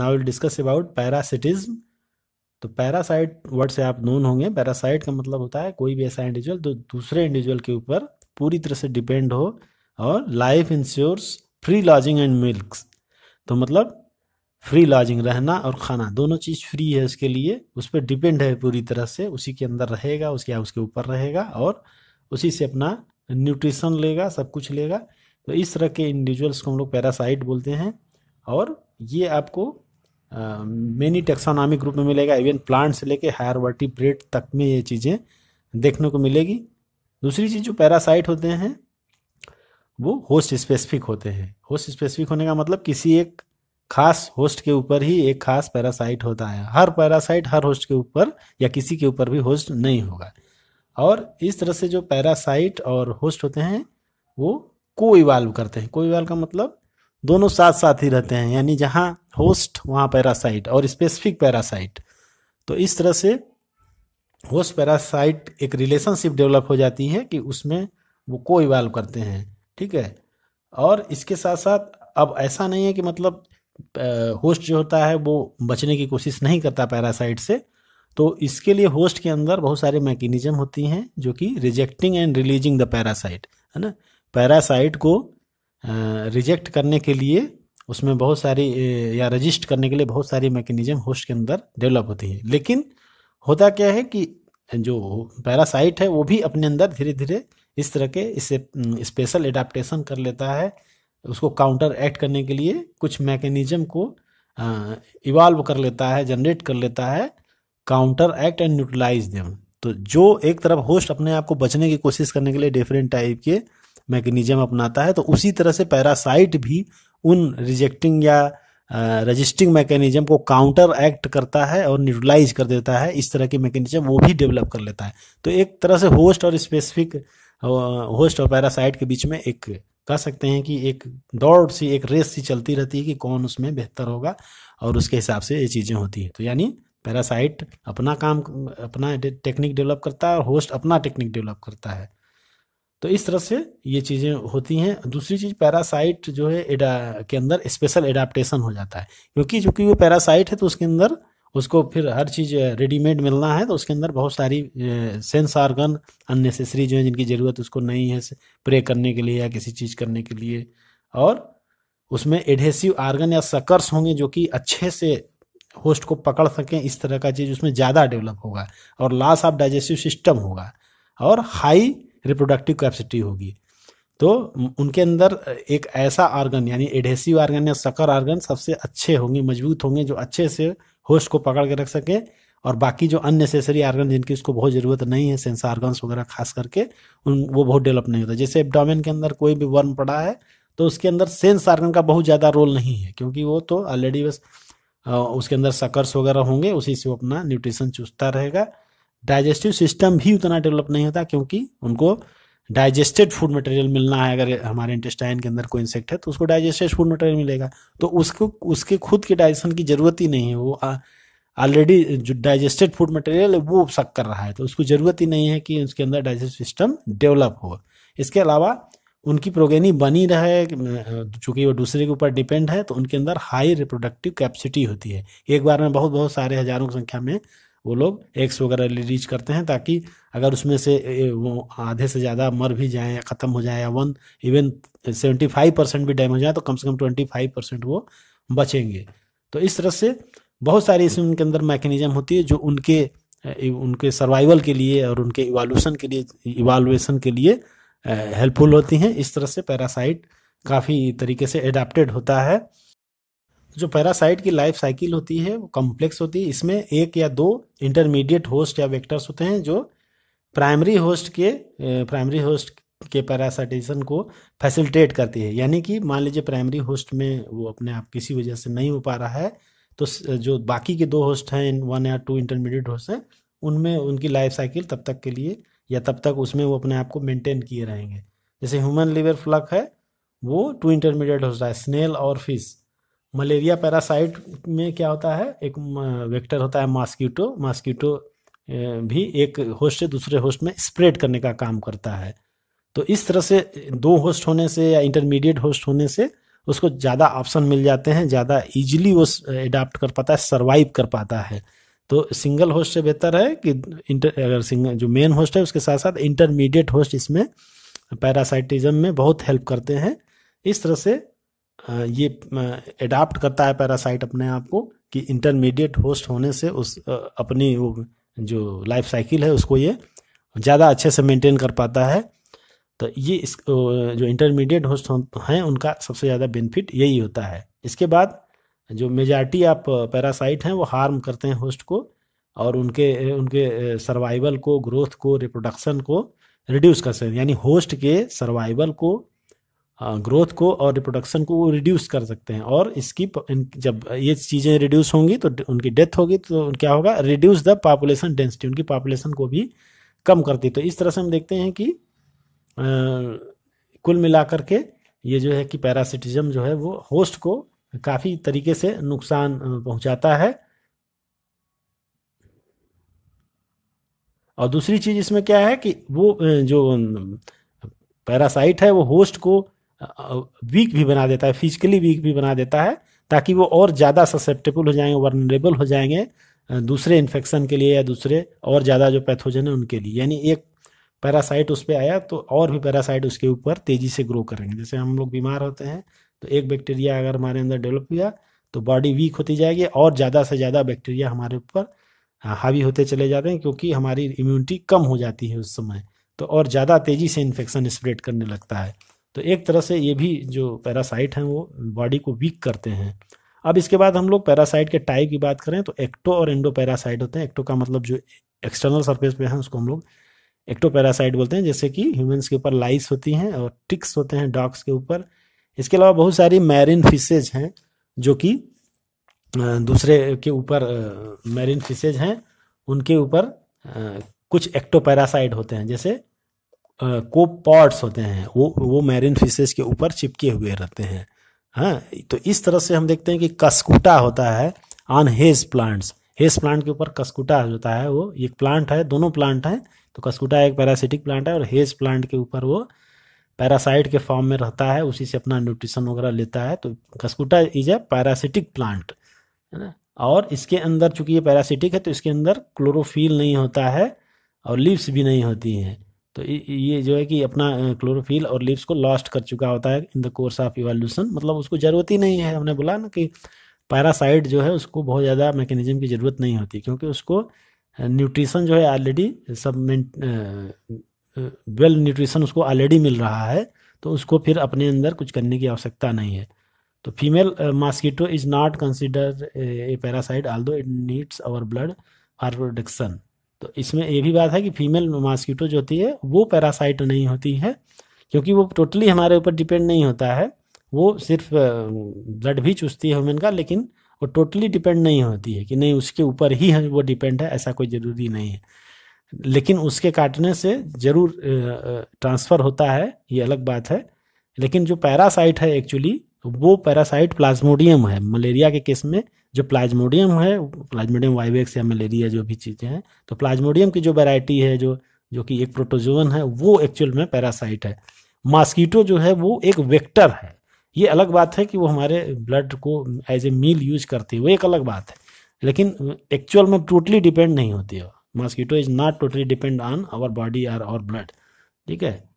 now will discuss about parasitism तो parasite word से आप नोन होंगे पैरासाइट का मतलब होता है कोई भी ऐसा इंडिविजुअल जो तो दूसरे इंडिविजुअल के ऊपर पूरी तरह से डिपेंड हो और life insures free lodging and milk तो मतलब फ्री लॉजिंग रहना और खाना दोनों चीज़ फ्री है उसके लिए उस पर डिपेंड है पूरी तरह से उसी के अंदर रहेगा उसके उसके ऊपर रहेगा और उसी से अपना न्यूट्रिशन लेगा सब कुछ लेगा तो इस तरह के इंडिविजुअल्स को हम लोग पैरासाइट बोलते हैं और ये आपको मेनी टेक्सोनॉमिक ग्रुप में मिलेगा इवन प्लांट से लेके हायर ब्रेड तक में ये चीज़ें देखने को मिलेगी दूसरी चीज़ जो पैरासाइट होते हैं वो होस्ट स्पेसिफिक होते हैं होस्ट स्पेसिफिक होने का मतलब किसी एक खास होस्ट के ऊपर ही एक खास पैरासाइट होता है हर पैरासाइट हर होस्ट के ऊपर या किसी के ऊपर भी होस्ट नहीं होगा और इस तरह से जो पैरासाइट और होस्ट होते हैं वो को इवाल्व करते हैं को इवाल्व का मतलब दोनों साथ साथ ही रहते हैं यानी जहाँ होस्ट वहाँ पैरासाइट और स्पेसिफिक पैरासाइट तो इस तरह से होस्ट पैरासाइट एक रिलेशनशिप डेवलप हो जाती है कि उसमें वो को इवाल्व करते हैं ठीक है और इसके साथ साथ अब ऐसा नहीं है कि मतलब होस्ट जो होता है वो बचने की कोशिश नहीं करता पैरासाइट से तो इसके लिए होस्ट के अंदर बहुत सारे मैकेनिज्म होती हैं जो कि rejecting and releasing the parasite है ना पैरासाइट को रिजेक्ट करने के लिए उसमें बहुत सारी या रजिस्ट करने के लिए बहुत सारी मैकेनिज्म होस्ट के अंदर डेवलप होती है लेकिन होता क्या है कि जो पैरासाइट है वो भी अपने अंदर धीरे धीरे इस तरह के इससे स्पेशल एडाप्टेशन कर लेता है उसको काउंटर एक्ट करने के लिए कुछ मैकेनिज्म को इवाल्व कर लेता है जनरेट कर लेता है counter act and neutralize them तो जो एक तरफ होस्ट अपने आप को बचने की कोशिश करने के लिए डिफरेंट टाइप के मैकेनिज्म अपनाता है तो उसी तरह से पैरासाइट भी उन रिजेक्टिंग या रजिस्टिंग मैकेनिज्म को काउंटर एक्ट करता है और न्यूट्रलाइज कर देता है इस तरह के मैकेनिज्म वो भी डेवलप कर लेता है तो एक तरह से होस्ट और स्पेसिफिक होस्ट और पैरासाइट के बीच में एक कह सकते हैं कि एक दौड़ सी एक रेस सी चलती रहती है कि कौन उसमें बेहतर होगा और उसके हिसाब से ये चीज़ें होती हैं तो यानी पैरासाइट अपना काम अपना टेक्निक डेवलप करता है और होस्ट अपना टेक्निक डेवलप करता है तो इस तरह से ये चीज़ें होती हैं दूसरी चीज़ पैरासाइट जो है एडा के अंदर स्पेशल एडाप्टेशन हो जाता है क्योंकि चूंकि वो पैरासाइट है तो उसके अंदर उसको फिर हर चीज़ रेडीमेड मिलना है तो उसके अंदर बहुत सारी सेंस आर्गन अननेसेसरी जो है जिनकी ज़रूरत उसको नहीं है प्रे करने के लिए या किसी चीज़ करने के लिए और उसमें एडहेसिव आर्गन या सकर्स होंगे जो कि अच्छे से होस्ट को पकड़ सकें इस तरह का चीज़ उसमें ज़्यादा डेवलप होगा और लास ऑफ डाइजेस्टिव सिस्टम होगा और हाई रिप्रोडक्टिव कैपेसिटी होगी तो उनके अंदर एक ऐसा आर्गन यानी एडहेसिव आर्गन या सकर आर्गन सबसे अच्छे होंगे मजबूत होंगे जो अच्छे से होस्ट को पकड़ के रख सके और बाकी जो अननेसेसरी आर्गन जिनकी उसको बहुत ज़रूरत नहीं है सेंस आर्गन्स वगैरह खास करके उन वो बहुत डेवलप नहीं होता जैसे एबडामिन के अंदर कोई भी वर्म पड़ा है तो उसके अंदर सेंस आर्गन का बहुत ज़्यादा रोल नहीं है क्योंकि वो तो ऑलरेडी बस उसके अंदर सकर्स वगैरह होंगे उसी से वो अपना न्यूट्रिशन चूसता रहेगा डाइजेस्टिव सिस्टम भी उतना डेवलप नहीं होता क्योंकि उनको डाइजेस्टेड फूड मटेरियल मिलना है अगर हमारे इंटेस्टाइन के अंदर कोई इंसेक्ट है तो उसको डाइजेस्टेड फूड मटेरियल मिलेगा तो उसको उसके खुद के डाइजेशन की जरूरत ही नहीं है वो ऑलरेडी जो डाइजेस्टेड फूड मटेरियल है वो सक कर रहा है तो उसको ज़रूरत ही नहीं है कि उसके अंदर डाइजेस्टिव सिस्टम डेवलप हो इसके अलावा उनकी प्रोगेनी बनी रहे चूँकि वो दूसरे के ऊपर डिपेंड है तो उनके अंदर हाई रिप्रोडक्टिव कैपेसिटी होती है एक बार में बहुत बहुत सारे हज़ारों की संख्या में वो लोग एक्स वगैरह रिलीज करते हैं ताकि अगर उसमें से वो आधे से ज़्यादा मर भी या ख़त्म हो जाए या one even seventy five percent भी डैमेज हो जाए तो कम से कम ट्वेंटी फाइव परसेंट वो बचेंगे तो इस तरह से बहुत सारी इसमें उनके अंदर मैकेनिज्म होती है जो उनके उनके सर्वाइवल के लिए और उनके इवालूशन के लिए इवालुएसन के लिए हेल्पफुल होती हैं इस तरह से पैरासाइट काफ़ी तरीके से एडाप्टेड होता है जो पैरासाइट की लाइफ साइकिल होती है वो कॉम्प्लेक्स होती है इसमें एक या दो इंटरमीडिएट होस्ट या वेक्टर्स होते हैं जो प्राइमरी होस्ट के प्राइमरी होस्ट के पैरासाइटेशन को फैसिलिटेट करती है यानी कि मान लीजिए प्राइमरी होस्ट में वो अपने आप किसी वजह से नहीं हो पा रहा है तो जो बाकी के दो होस्ट हैं वन या टू इंटरमीडिएट होस्ट हैं उनमें उनकी लाइफ साइकिल तब तक के लिए या तब तक उसमें वो अपने आप को मेंटेन किए रहेंगे जैसे ह्यूमन लिवर फ्लक है वो टू इंटरमीडिएट होस्ट है स्नेल और फिश मलेरिया पैरासाइट में क्या होता है एक वेक्टर होता है मास्कीटो मास्कीटो भी एक होस्ट से दूसरे होस्ट में स्प्रेड करने का काम करता है तो इस तरह से दो होस्ट होने से या इंटरमीडिएट होस्ट होने से उसको ज़्यादा ऑप्शन मिल जाते हैं ज़्यादा इजीली वो एडाप्ट कर पाता है सर्वाइव कर पाता है तो सिंगल होस्ट से बेहतर है कि इंटर अगर सिंगल जो मेन होस्ट है उसके साथ साथ इंटरमीडिएट होस्ट इसमें पैरासाइटिज्म में बहुत हेल्प करते हैं इस तरह से ये एडाप्ट करता है पैरासाइट अपने आप को कि इंटरमीडिएट होस्ट होने से उस अपनी वो जो लाइफ साइकिल है उसको ये ज़्यादा अच्छे से मेंटेन कर पाता है तो ये इस जो इंटरमीडिएट होस्ट हैं उनका सबसे ज़्यादा बेनिफिट यही होता है इसके बाद जो मेजॉरिटी आप पैरासाइट हैं वो हार्म करते हैं होस्ट को और उनके उनके सर्वाइवल को ग्रोथ को रिप्रोडक्शन को रिड्यूस कर सकते हैं यानी होस्ट के सर्वाइवल को ग्रोथ को और रिप्रोडक्शन को रिड्यूस कर सकते हैं और इसकी जब ये चीज़ें रिड्यूस होंगी तो उनकी डेथ होगी तो क्या होगा रिड्यूस द पॉपुलेशन डेंसिटी उनकी पॉपुलेशन को भी कम करती तो इस तरह से हम देखते हैं कि आ, कुल मिलाकर के ये जो है कि पैरासिटिज्म जो है वो होस्ट को काफ़ी तरीके से नुकसान पहुंचाता है और दूसरी चीज़ इसमें क्या है कि वो जो पैरासाइट है वो होस्ट को वीक भी बना देता है फिजिकली वीक भी बना देता है ताकि वो और ज़्यादा ससेप्टेबल हो जाएंगे वर्नरेबल हो जाएंगे दूसरे इन्फेक्शन के लिए या दूसरे और ज़्यादा जो पैथोजन है उनके लिए यानी एक पैरासाइट उस पर आया तो और भी पैरासाइट उसके ऊपर तेज़ी से ग्रो करेंगे जैसे हम लोग बीमार होते हैं तो एक बैक्टीरिया अगर हमारे अंदर डेवलप हुआ तो बॉडी वीक होती जाएगी और ज़्यादा से ज़्यादा बैक्टीरिया हमारे ऊपर हावी होते चले जाते हैं क्योंकि हमारी इम्यूनिटी कम हो जाती है उस समय तो और ज़्यादा तेज़ी से इन्फेक्शन स्प्रेड करने लगता है तो एक तरह से ये भी जो पैरासाइट हैं वो बॉडी को वीक करते हैं अब इसके बाद हम लोग पैरासाइट के टाइप की बात करें तो एक्टो और एंडो पैरासाइट होते हैं एक्टो का मतलब जो एक्सटर्नल सरफेस पे है उसको हम लोग एक्टो पैरासाइट बोलते हैं जैसे कि ह्यूमन्स के ऊपर लाइस होती हैं और टिक्स होते हैं डॉग्स के ऊपर इसके अलावा बहुत सारी मैरिन फिशेज हैं जो कि दूसरे के ऊपर मैरिन फिशेज हैं उनके ऊपर कुछ एक्टो पैरासाइट होते हैं जैसे को पॉट्स होते हैं वो वो मैरिन फिशेज के ऊपर चिपके हुए रहते हैं हाँ तो इस तरह से हम देखते हैं कि कस्कुटा होता है on hedge plants hedge plant के ऊपर कस्कुटा होता है वो एक प्लांट है दोनों प्लांट हैं तो कस्कुटा एक पैरासिटिक प्लांट है और हेज प्लांट के ऊपर वो पैरासाइट के फॉर्म में रहता है उसी से अपना न्यूट्रिशन वगैरह लेता है तो cuscuta is a parasitic plant है ना और इसके अंदर चूंकि ये पैरासिटिक है तो इसके अंदर क्लोरोफिल नहीं होता है और लीव्स भी नहीं होती हैं तो ये जो है कि अपना क्लोरोफिल और लिप्स को लॉस्ट कर चुका होता है in the course of evolution मतलब उसको ज़रूरत ही नहीं है हमने बोला ना कि पैरासाइड जो है उसको बहुत ज़्यादा मैकेनिज्म की ज़रूरत नहीं होती क्योंकि उसको न्यूट्रिशन जो है ऑलरेडी सब वेल न्यूट्रिशन उसको ऑलरेडी मिल रहा है तो उसको फिर अपने अंदर कुछ करने की आवश्यकता नहीं है तो female mosquito is not consider a parasite although it needs our blood for production तो इसमें ये भी बात है कि फीमेल मॉस्किटो जो होती है वो पैरासाइट नहीं होती है क्योंकि वो टोटली हमारे ऊपर डिपेंड नहीं होता है वो सिर्फ ब्लड भी चूसती है ह्यूमन का लेकिन वो टोटली डिपेंड नहीं होती है कि नहीं उसके ऊपर ही वो डिपेंड है ऐसा कोई ज़रूरी नहीं है लेकिन उसके काटने से ज़रूर ट्रांसफ़र होता है ये अलग बात है लेकिन जो पैरासाइट है एक्चुअली वो पैरासाइट प्लाज्मोडियम है मलेरिया के केस में जो प्लाज्मोडियम है प्लाज्मोडियम वाइवेक्स या मलेरिया जो भी चीज़ें हैं तो प्लाज्मोडियम की जो वैरायटी है जो जो कि एक प्रोटोजोन है वो एक्चुअल में पैरासाइट है मॉस्कीटो जो है वो एक वेक्टर है ये अलग बात है कि वो हमारे ब्लड को एज ए मील यूज करते हैं वो एक अलग बात है लेकिन एक्चुअल में टोटली डिपेंड नहीं होती है mosquito is not totally depend on our body or और ब्लड ठीक है